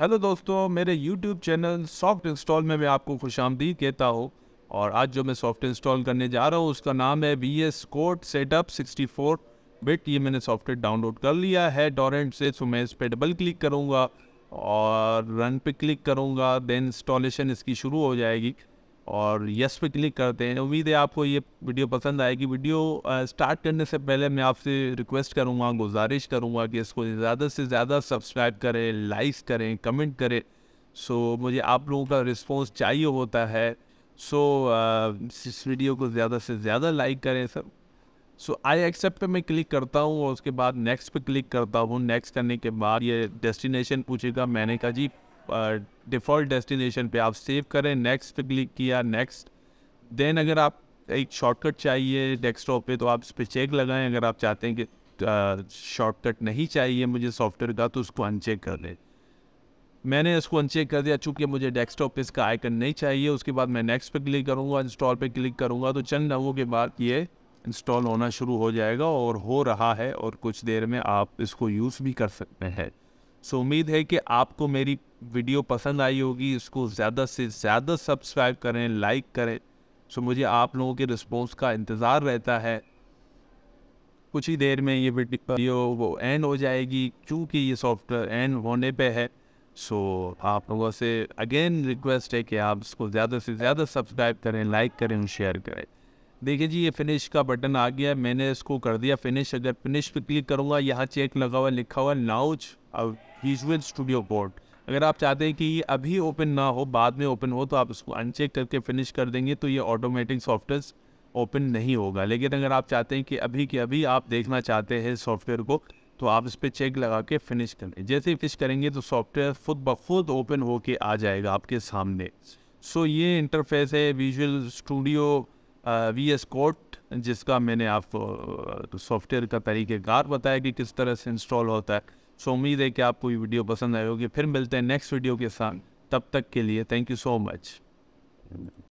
hello दोस्तों मेरे YouTube channel soft install में मैं आपको खुश आमदी कहता हूँ और आज जो मैं सॉफ्ट इंस्टॉल करने जा रहा हूँ उसका नाम है V S code setup sixty four bit ये मैंने सॉफ्टवेयर डाउनलोड कर लिया है डोरेंट से सो मैं इस पर डबल क्लिक करूँगा और रन पे क्लिक करूँगा देन इंस्टॉलेशन इसकी शुरू हो जाएगी और यस पे क्लिक करते हैं उम्मीद है आपको ये वीडियो पसंद आएगी वीडियो स्टार्ट uh, करने से पहले मैं आपसे रिक्वेस्ट करूँगा गुजारिश करूँगा कि इसको ज़्यादा से ज़्यादा सब्सक्राइब करें लाइक करें कमेंट करें सो so, मुझे आप लोगों का रिस्पॉन्स चाहिए होता है सो so, uh, इस वीडियो को ज़्यादा से ज़्यादा लाइक करें सब सो आई एक्सेप्ट पे मैं क्लिक करता हूँ और उसके बाद नेक्स्ट पे क्लिक करता हूँ नेक्स्ट करने के बाद ये डेस्टिनेशन पूछेगा मैंने कहा जी डिफ़ॉल्ट डेस्टिनेशन पे आप सेव करें नेक्स्ट पे क्लिक किया नेक्स्ट देन अगर आप एक शॉर्टकट चाहिए डेस्कटॉप पे तो आप इस पर चेक लगाएं अगर आप चाहते हैं कि शॉर्टकट नहीं चाहिए मुझे सॉफ्टवेयर का तो उसको अनचेक कर लें मैंने इसको अनचेक कर दिया चूँकि मुझे डेस्कटॉप पे इसका आइकन नहीं चाहिए उसके बाद मैं नेक्स्ट पे क्लिक करूँगा इंस्टॉल पे क्लिक करूँगा तो चंद लोगों के बाद ये इंस्टॉल होना शुरू हो जाएगा और हो रहा है और कुछ देर में आप इसको यूज़ भी कर सकते हैं सो उम्मीद है कि आपको मेरी वीडियो पसंद आई होगी इसको ज़्यादा से ज़्यादा सब्सक्राइब करें लाइक करें सो मुझे आप लोगों के रिस्पॉन्स का इंतज़ार रहता है कुछ ही देर में ये वीडियो वो एंड हो जाएगी क्योंकि ये सॉफ्टवेयर एंड होने पे है सो आप लोगों से अगेन रिक्वेस्ट है कि आप इसको ज़्यादा से ज़्यादा सब्सक्राइब करें लाइक करें शेयर करें देखिए जी ये फिनिश का बटन आ गया मैंने इसको कर दिया फिनिश अगर फिनिश पे क्लिक करूँगा यहाँ चेक लगा हुआ लिखा हुआ नाउच विजुअल स्टूडियो बोर्ड अगर आप चाहते हैं कि ये अभी ओपन ना हो बाद में ओपन हो तो आप उसको अनचेक करके फिनिश कर देंगे तो ये ऑटोमेटिक सॉफ्टवेयर ओपन नहीं होगा लेकिन अगर आप चाहते हैं कि अभी के अभी आप देखना चाहते हैं सॉफ्टवेयर को तो आप इस पर चेक लगा के फिनिश करें जैसे ही फिनिश करेंगे तो सॉफ्टवेयर खुद ब खुद ओपन होके आ जाएगा आपके सामने सो ये इंटरफेस है visual studio V S code जिसका मैंने आपको तो सॉफ्टवेयर का तरीक़ेकार बताया कि किस तरह से इंस्टॉल होता है सो उम्मीद है कि आपको ये वीडियो पसंद आई होगी फिर मिलते हैं नेक्स्ट वीडियो के साथ तब तक के लिए थैंक यू सो मच